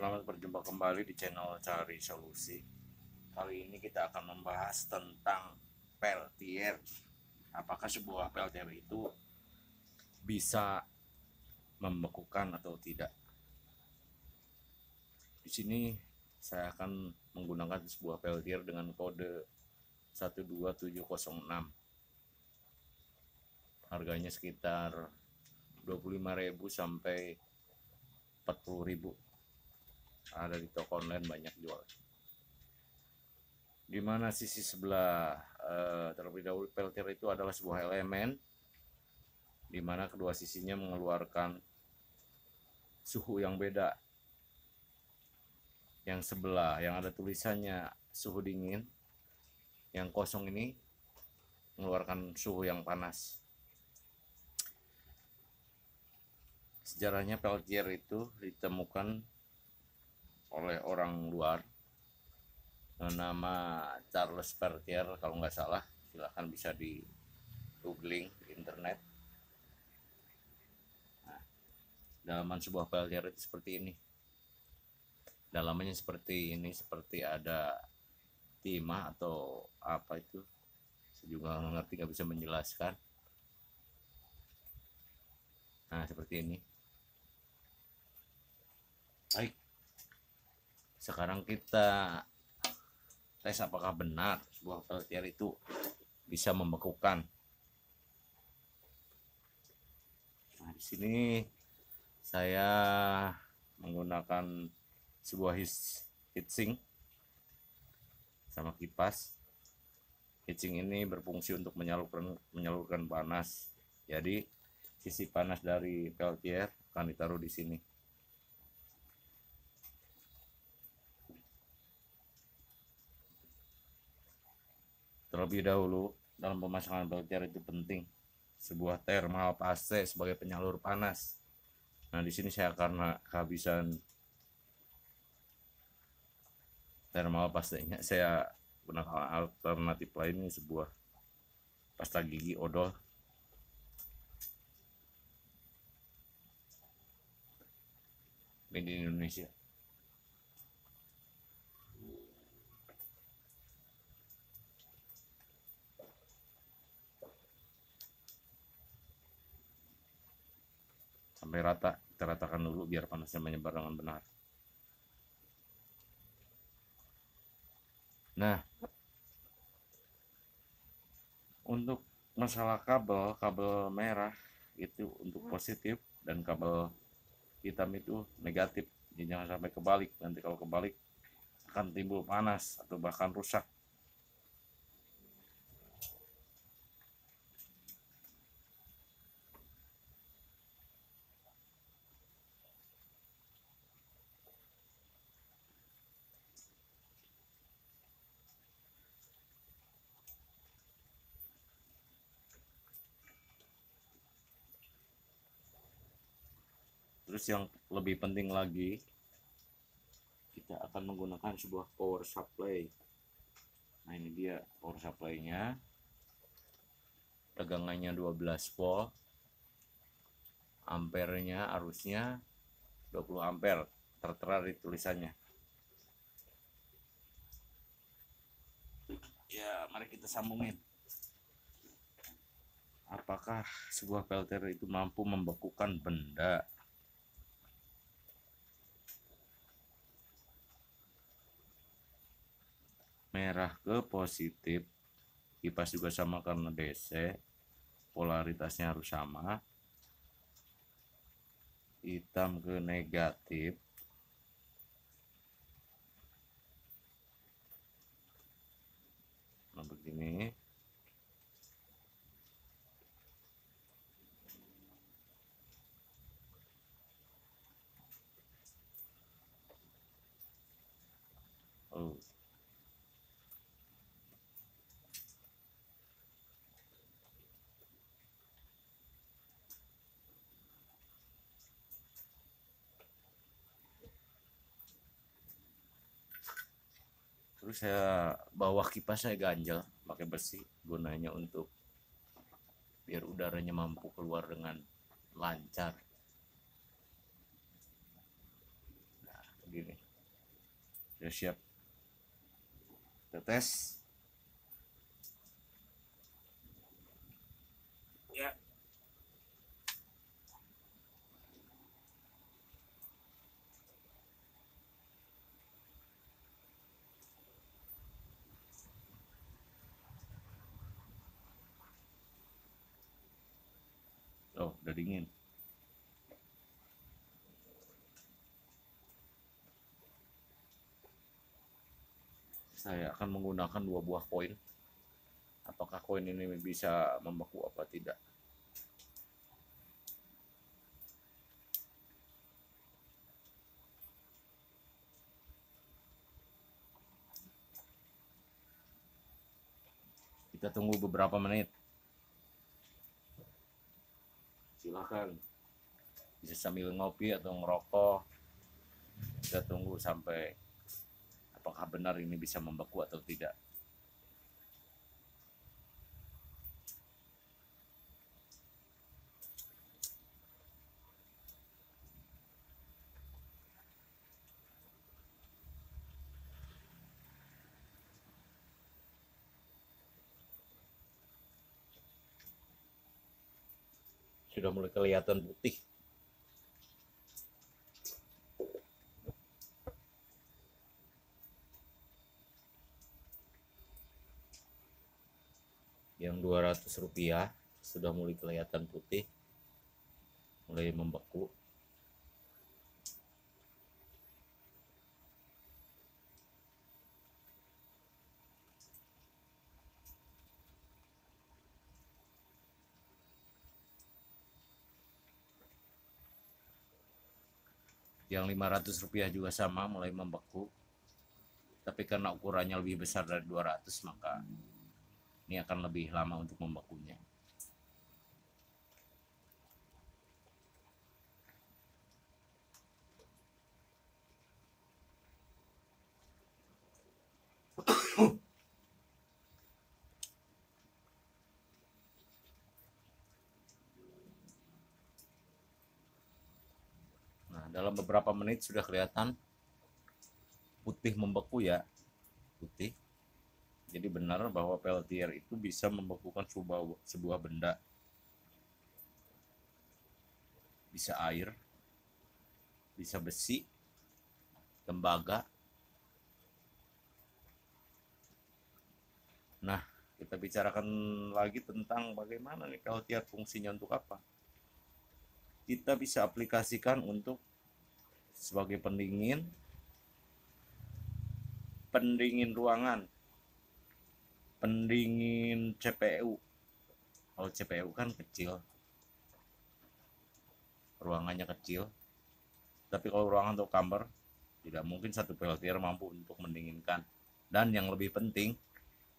Selamat berjumpa kembali di channel Cari Solusi. Kali ini kita akan membahas tentang peltier. Apakah sebuah peltier itu bisa membekukan atau tidak? Di sini saya akan menggunakan sebuah peltier dengan kode 12706. Harganya sekitar 25.000 sampai 40.000 ada di toko online banyak jual di mana sisi sebelah eh, terlebih dahulu peltier itu adalah sebuah elemen di mana kedua sisinya mengeluarkan suhu yang beda yang sebelah yang ada tulisannya suhu dingin yang kosong ini mengeluarkan suhu yang panas sejarahnya peltier itu ditemukan oleh orang luar nama Charles Pertier kalau nggak salah silahkan bisa di googling internet nah, dalaman sebuah Bertier itu seperti ini dalamannya seperti ini seperti ada timah atau apa itu saya juga nggak ngerti nggak bisa menjelaskan nah seperti ini baik sekarang kita tes apakah benar sebuah pelatihan itu bisa membekukan. Nah, di sini saya menggunakan sebuah heatsink sama kipas. Heatsink ini berfungsi untuk menyalurkan menyalurkan panas. Jadi sisi panas dari peltier akan ditaruh di sini. Terlebih dahulu, dalam pemasangan belajar itu penting. Sebuah thermal paste sebagai penyalur panas. Nah, di sini saya karena kehabisan thermal paste nya, saya gunakan alternatif lainnya sebuah pasta gigi odol. Made in Indonesia. sampai rata kita ratakan dulu biar panasnya menyebar dengan benar nah untuk masalah kabel kabel merah itu untuk positif dan kabel hitam itu negatif jangan sampai kebalik nanti kalau kebalik akan timbul panas atau bahkan rusak terus yang lebih penting lagi kita akan menggunakan sebuah power supply nah ini dia power supply nya tegangannya 12 volt ampernya arusnya 20 ampere tertera di tulisannya ya mari kita sambungin apakah sebuah filter itu mampu membekukan benda merah ke positif kipas juga sama karena DC polaritasnya harus sama hitam ke negatif nah begini oh terus saya bawa kipas saya ganjel pakai besi gunanya untuk biar udaranya mampu keluar dengan lancar nah begini sudah siap kita tes ya udah dingin saya akan menggunakan dua buah koin apakah koin ini bisa membeku apa tidak kita tunggu beberapa menit silahkan bisa sambil ngopi atau ngerokok kita tunggu sampai apakah benar ini bisa membeku atau tidak sudah mulai kelihatan putih yang 200 rupiah sudah mulai kelihatan putih mulai membeku yang 500 rupiah juga sama mulai membeku tapi karena ukurannya lebih besar dari 200 maka ini akan lebih lama untuk membekunya Oh. dalam beberapa menit sudah kelihatan putih membeku ya putih jadi benar bahwa peltier itu bisa membekukan sebuah, sebuah benda bisa air bisa besi tembaga nah kita bicarakan lagi tentang bagaimana nih peltier fungsinya untuk apa kita bisa aplikasikan untuk sebagai pendingin pendingin ruangan pendingin CPU kalau CPU kan kecil ruangannya kecil tapi kalau ruangan untuk kamar tidak mungkin satu peltier mampu untuk mendinginkan dan yang lebih penting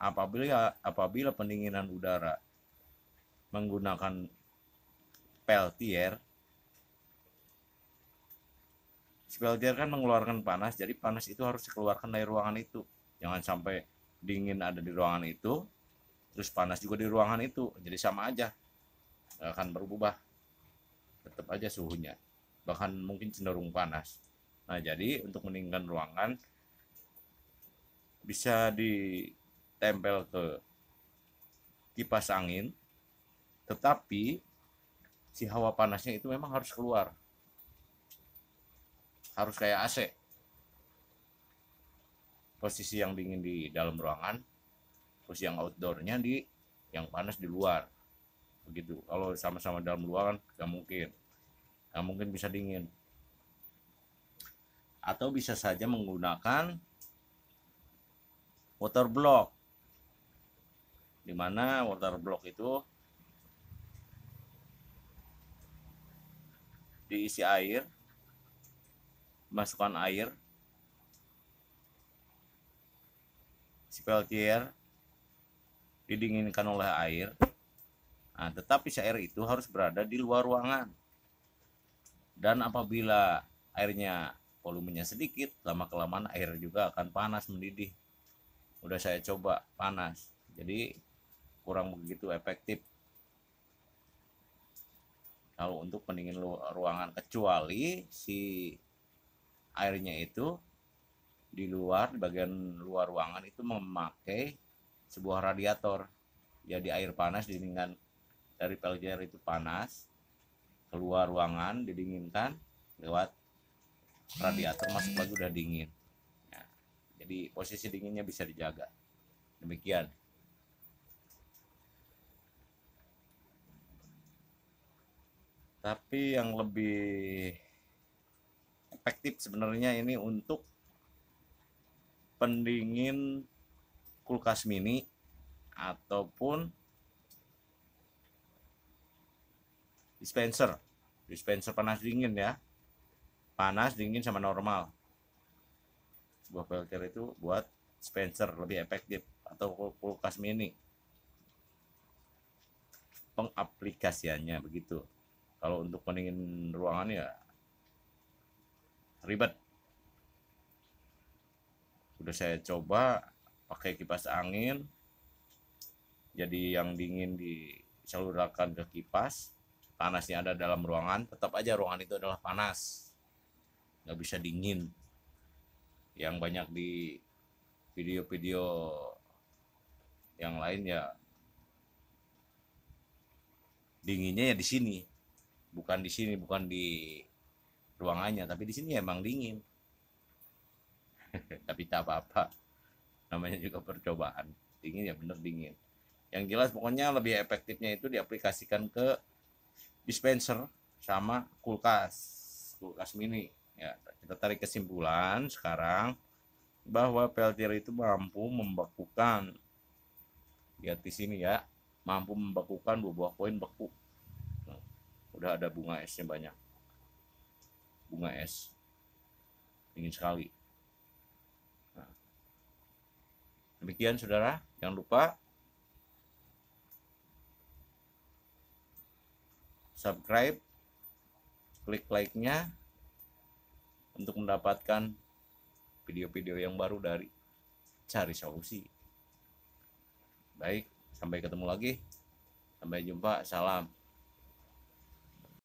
apabila apabila pendinginan udara menggunakan peltier Spell jar kan mengeluarkan panas, jadi panas itu harus dikeluarkan dari ruangan itu. Jangan sampai dingin ada di ruangan itu, terus panas juga di ruangan itu. Jadi sama aja, Nggak akan berubah. Tetap aja suhunya, bahkan mungkin cenderung panas. Nah, jadi untuk meninggalkan ruangan bisa ditempel ke kipas angin, tetapi si hawa panasnya itu memang harus keluar harus kayak AC posisi yang dingin di dalam ruangan posisi yang outdoornya di yang panas di luar begitu kalau sama-sama dalam ruangan nggak mungkin nggak mungkin bisa dingin atau bisa saja menggunakan water block dimana mana water block itu diisi air masukkan air si Peltier didinginkan oleh air. Nah, tetapi air itu harus berada di luar ruangan. Dan apabila airnya volumenya sedikit, lama kelamaan air juga akan panas mendidih. Udah saya coba panas. Jadi kurang begitu efektif. Kalau untuk pendingin ruangan kecuali si airnya itu di luar di bagian luar ruangan itu memakai sebuah radiator jadi air panas didinginkan dari pelcer itu panas keluar ruangan didinginkan lewat radiator masuk lagi udah dingin nah, jadi posisi dinginnya bisa dijaga demikian tapi yang lebih efektif sebenarnya ini untuk pendingin kulkas mini ataupun dispenser dispenser panas dingin ya panas dingin sama normal sebuah filter itu buat dispenser lebih efektif atau kulkas mini pengaplikasiannya begitu kalau untuk pendingin ruangan ya ribet udah saya coba pakai kipas angin jadi yang dingin disalurkan ke kipas panasnya ada dalam ruangan tetap aja ruangan itu adalah panas nggak bisa dingin yang banyak di video-video yang lain ya dinginnya ya di sini bukan di sini bukan di ruangannya tapi di sini emang dingin tapi tak apa-apa namanya juga percobaan dingin ya bener dingin yang jelas pokoknya lebih efektifnya itu diaplikasikan ke dispenser sama kulkas kulkas mini ya kita tarik kesimpulan sekarang bahwa peltier itu mampu membekukan lihat di sini ya mampu membekukan buah-buah koin beku udah ada bunga esnya banyak bunga es dingin sekali nah, demikian saudara jangan lupa subscribe klik like-nya untuk mendapatkan video-video yang baru dari cari solusi baik sampai ketemu lagi sampai jumpa salam